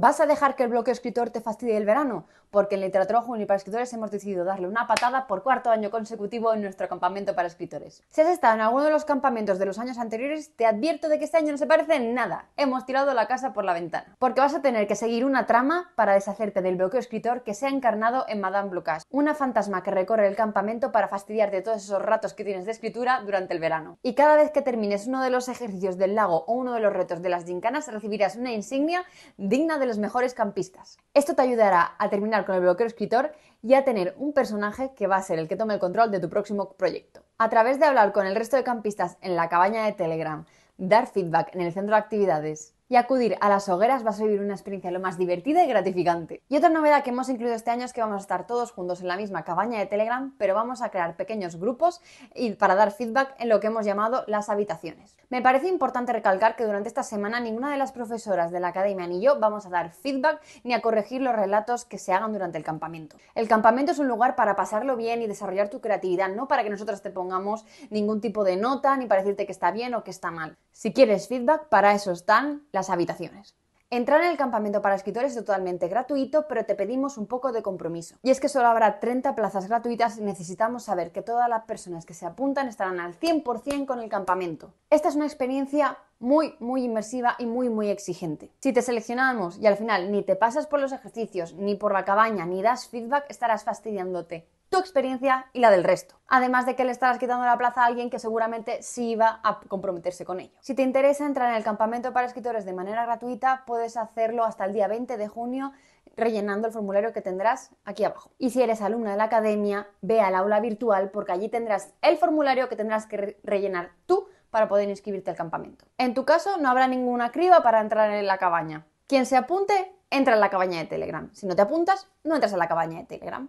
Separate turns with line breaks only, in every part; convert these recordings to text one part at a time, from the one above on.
¿Vas a dejar que el bloqueo escritor te fastidie el verano? Porque en Literatura Juvenil para Escritores hemos decidido darle una patada por cuarto año consecutivo en nuestro campamento para escritores. Si has estado en alguno de los campamentos de los años anteriores, te advierto de que este año no se parece en nada. Hemos tirado la casa por la ventana. Porque vas a tener que seguir una trama para deshacerte del bloqueo escritor que se ha encarnado en Madame Blucas, una fantasma que recorre el campamento para fastidiarte todos esos ratos que tienes de escritura durante el verano. Y cada vez que termines uno de los ejercicios del lago o uno de los retos de las gincanas, recibirás una insignia digna de los mejores campistas. Esto te ayudará a terminar con el bloqueo escritor y a tener un personaje que va a ser el que tome el control de tu próximo proyecto. A través de hablar con el resto de campistas en la cabaña de Telegram, dar feedback en el centro de actividades y acudir a las hogueras vas a vivir una experiencia lo más divertida y gratificante. Y otra novedad que hemos incluido este año es que vamos a estar todos juntos en la misma cabaña de Telegram, pero vamos a crear pequeños grupos y para dar feedback en lo que hemos llamado las habitaciones. Me parece importante recalcar que durante esta semana ninguna de las profesoras de la academia ni yo vamos a dar feedback ni a corregir los relatos que se hagan durante el campamento. El campamento es un lugar para pasarlo bien y desarrollar tu creatividad, no para que nosotros te pongamos ningún tipo de nota ni para decirte que está bien o que está mal. Si quieres feedback, para eso están las habitaciones. Entrar en el campamento para escritores es totalmente gratuito, pero te pedimos un poco de compromiso. Y es que solo habrá 30 plazas gratuitas y necesitamos saber que todas las personas que se apuntan estarán al 100% con el campamento. Esta es una experiencia muy, muy inmersiva y muy, muy exigente. Si te seleccionamos y al final ni te pasas por los ejercicios, ni por la cabaña, ni das feedback, estarás fastidiándote tu experiencia y la del resto. Además de que le estarás quitando la plaza a alguien que seguramente sí iba a comprometerse con ello. Si te interesa entrar en el campamento para escritores de manera gratuita, puedes hacerlo hasta el día 20 de junio rellenando el formulario que tendrás aquí abajo. Y si eres alumna de la academia, ve al aula virtual porque allí tendrás el formulario que tendrás que rellenar tú para poder inscribirte al campamento. En tu caso, no habrá ninguna criba para entrar en la cabaña. Quien se apunte, entra en la cabaña de Telegram. Si no te apuntas, no entras en la cabaña de Telegram.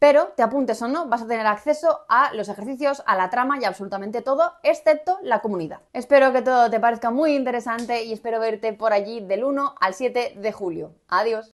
Pero te apuntes o no, vas a tener acceso a los ejercicios, a la trama y absolutamente todo, excepto la comunidad. Espero que todo te parezca muy interesante y espero verte por allí del 1 al 7 de julio. Adiós.